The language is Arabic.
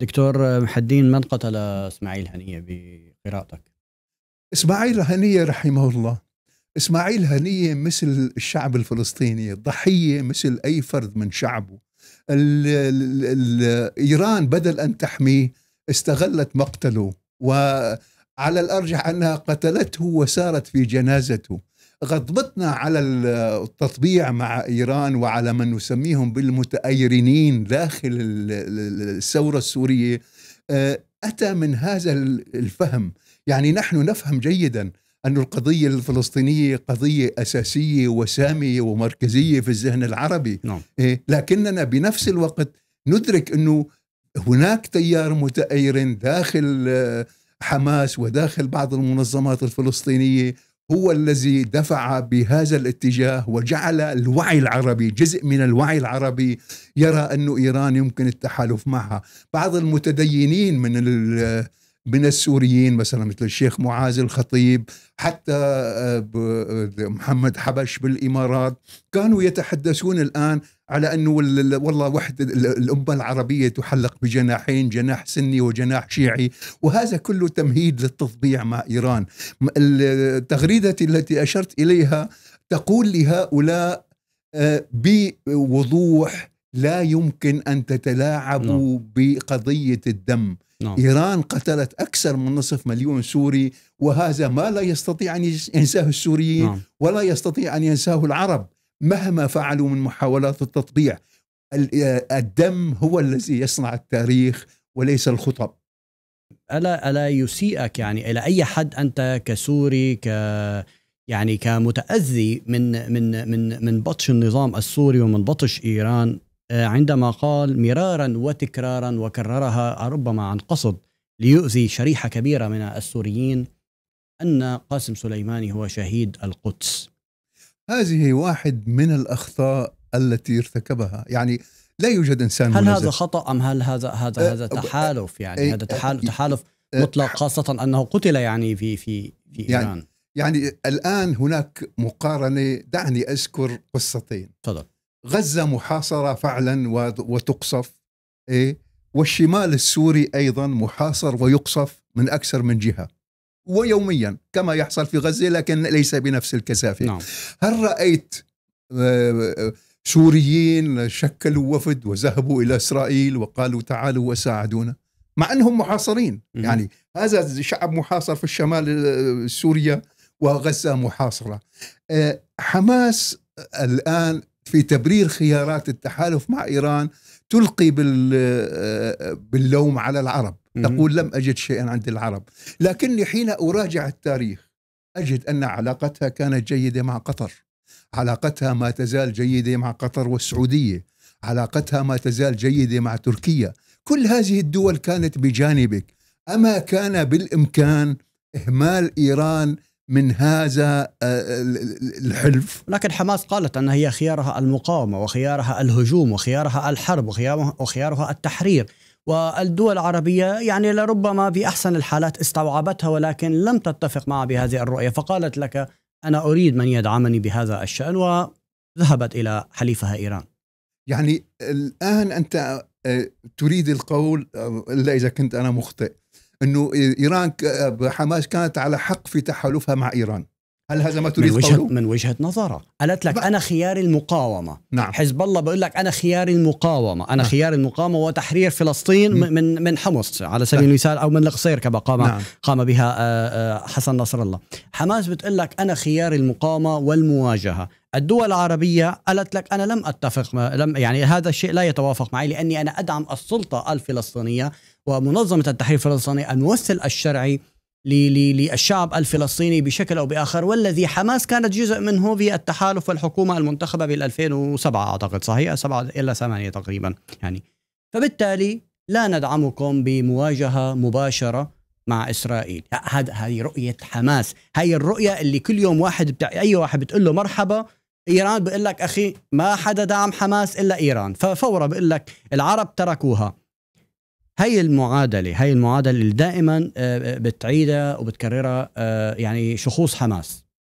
دكتور محدين من قتل اسماعيل هنيه بقراءتك؟ اسماعيل هنيه رحمه الله اسماعيل هنيه مثل الشعب الفلسطيني ضحيه مثل اي فرد من شعبه الـ الـ ال ايران بدل ان تحميه استغلت مقتله وعلى الارجح انها قتلته وسارت في جنازته غضبتنا على التطبيع مع ايران وعلى من نسميهم بالمتأيرنين داخل الثوره السوريه آه، اتى من هذا الفهم يعني نحن نفهم جيدا أن القضية الفلسطينية قضية أساسية وسامية ومركزية في الذهن العربي نعم. إيه، لكننا بنفس الوقت ندرك أنه هناك تيار متايرن داخل آه، حماس وداخل بعض المنظمات الفلسطينية هو الذي دفع بهذا الاتجاه وجعل الوعي العربي جزء من الوعي العربي يرى أن إيران يمكن التحالف معها بعض المتدينين من من السوريين مثلا مثل الشيخ معاذ الخطيب حتى آه، آه، محمد حبش بالإمارات كانوا يتحدثون الآن على انه والله وحده الامه العربيه تحلق بجناحين جناح سني وجناح شيعي وهذا كله تمهيد للتطبيع مع ايران التغريده التي اشرت اليها تقول لهؤلاء آه، بوضوح لا يمكن ان تتلاعبوا نعم. بقضيه الدم نعم. ايران قتلت اكثر من نصف مليون سوري وهذا ما لا يستطيع ان ينساه السوريين نعم. ولا يستطيع ان ينساه العرب مهما فعلوا من محاولات التطبيع آه، الدم هو الذي يصنع التاريخ وليس الخطب الا الا يسيئك يعني الى اي حد انت كسوري ك يعني كمتاذي من من من من بطش النظام السوري ومن بطش ايران آه، عندما قال مرارا وتكرارا وكررها ربما عن قصد ليؤذي شريحه كبيره من السوريين ان قاسم سليماني هو شهيد القدس هذه واحد من الأخطاء التي ارتكبها يعني لا يوجد إنسان هل منزل. هذا خطأ أم هل هذا هذا أه، هذا أه، تحالف يعني هذا أه، تحالف تحالف مطلق خاصة أنه قتل يعني في في في يعني إيران يعني يعني الآن هناك مقارنة دعني أذكر قصتين تفضل غزة محاصرة فعلا وتقصف إيه والشمال السوري أيضا محاصر ويقصف من أكثر من جهة ويوميا كما يحصل في غزة لكن ليس بنفس الكثافة نعم. هل رأيت آه، سوريين شكلوا وفد وذهبوا إلى إسرائيل وقالوا تعالوا وساعدونا مع أنهم محاصرين م- يعني هذا الشعب محاصر في الشمال آه، سوريا وغزة محاصرة آه، حماس الآن في تبرير خيارات التحالف مع إيران تلقي باللوم على العرب تقول لم أجد شيئا عند العرب لكني حين أراجع التاريخ أجد أن علاقتها كانت جيدة مع قطر علاقتها ما تزال جيدة مع قطر والسعودية علاقتها ما تزال جيدة مع تركيا كل هذه الدول كانت بجانبك أما كان بالإمكان إهمال إيران من هذا آه، آه، الحلف لكن حماس قالت أن هي خيارها المقاومة وخيارها الهجوم وخيارها الحرب وخيارها التحرير والدول العربية يعني لربما في أحسن الحالات استوعبتها ولكن لم تتفق معها بهذه الرؤية فقالت لك أنا أريد من يدعمني بهذا الشأن وذهبت إلى حليفها إيران يعني الآن أنت آه، تريد القول آه، إلا إذا كنت أنا مخطئ أنه إيران آه، حماس كانت على حق في تحالفها مع إيران هل هذا ما تريد من وجهة, قوله؟ من وجهة نظره قالت لك أنا خيار المقاومة نعم. حزب الله بقول لك أنا خيار المقاومة أنا نعم. خيار المقاومة وتحرير فلسطين م. نعم. من من حمص على سبيل نعم. المثال أو من القصير كما قام نعم. قام بها آه، آه، حسن نصر الله حماس بتقول لك أنا خيار المقاومة والمواجهة الدول العربية قالت لك أنا لم أتفق ما لم يعني هذا الشيء لا يتوافق معي لأني أنا أدعم السلطة الفلسطينية ومنظمة التحرير الفلسطيني الممثل الشرعي للشعب الفلسطيني بشكل أو بآخر والذي حماس كانت جزء منه في التحالف والحكومة المنتخبة بال 2007 أعتقد صحيح 7 الا 8 تقريبا يعني فبالتالي لا ندعمكم بمواجهة مباشرة مع إسرائيل هذا هذه رؤية حماس هي الرؤية اللي كل يوم واحد بتاع أي واحد بتقول له مرحبا إيران بقول لك أخي ما حدا دعم حماس إلا إيران ففورا بقول لك العرب تركوها هاي المعادله هاي المعادله اللي دائما آه، آه، بتعيدها وبتكررها آه، يعني شخوص حماس